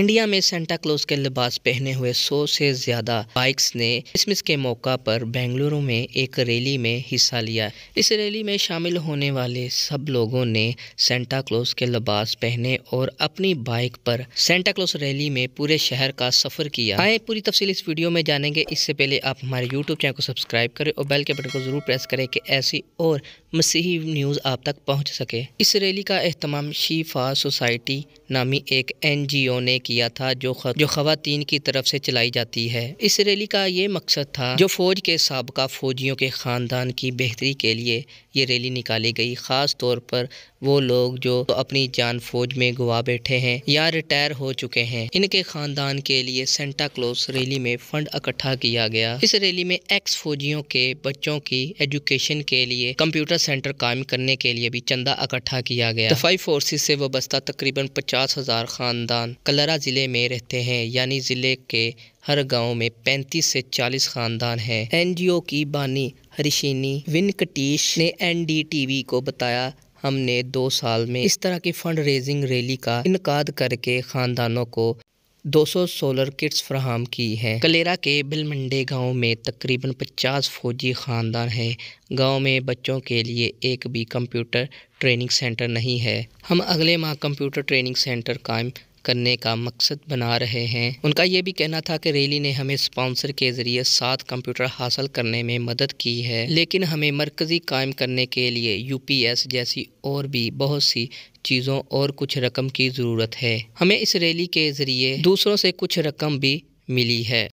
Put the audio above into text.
India में Santa Claus के लिबास पहने हुए सौ से ज्यादा बाइक्स ने क्रिसमस के मौका पर बेंगलुरु में एक रैली में हिस्सा लिया इस रैली में शामिल होने वाले सब लोगों ने सेंटा क्लोज के लिबास पहने और अपनी बाइक पर सेंटा क्लोज रैली में पूरे शहर का सफर किया आए पूरी तफसील इस वीडियो में जानेंगे इससे पहले आप हमारे यूट्यूब चैनल को सब्सक्राइब करें और बेल के बटन को जरूर प्रेस करें कि ऐसी और मसीही न्यूज़ आप तक पहुंच सके इस रैली का अहतमाम शीफा सोसाइटी नामी एक एनजीओ ने किया था जो ख, जो खातन की तरफ से चलाई जाती है इस रैली का ये मकसद था जो फौज के सबका फौजियों के ख़ानदान की बेहतरी के लिए ये रैली निकाली गई ख़ास तौर पर वो लोग जो अपनी जान फौज में गुवा बैठे हैं या रिटायर हो चुके हैं इनके खानदान के लिए सेंटा क्लोज रैली में फंड इकट्ठा किया गया इस रैली में एक्स फौजियों के बच्चों की एजुकेशन के लिए कंप्यूटर सेंटर कायम करने के लिए भी चंदा इकट्ठा किया गया दफाई फोर्सेस से वस्ता तकरीबन पचास हजार खानदान कलरा जिले में रहते हैं यानी जिले के हर गांव में 35 से 40 खानदान हैं एनजीओ की बानी हरिशिनी विनकटीश ने एनडीटीवी को बताया हमने दो साल में इस तरह की फंड रेजिंग रैली का इनका करके ख़ानदानों को 200 सोलर किट्स फ्राहम की हैं कलेरा के बिलमंडे गांव में तकरीबन 50 फौजी ख़ानदान हैं गांव में बच्चों के लिए एक भी कंप्यूटर ट्रेनिंग सेंटर नहीं है हम अगले माह कंप्यूटर ट्रेनिंग सेंटर कायम करने का मकसद बना रहे हैं उनका यह भी कहना था कि रैली ने हमें स्पॉन्सर के ज़रिए सात कंप्यूटर हासिल करने में मदद की है लेकिन हमें मरकज़ी कायम करने के लिए यूपीएस जैसी और भी बहुत सी चीज़ों और कुछ रकम की ज़रूरत है हमें इस रैली के ज़रिए दूसरों से कुछ रकम भी मिली है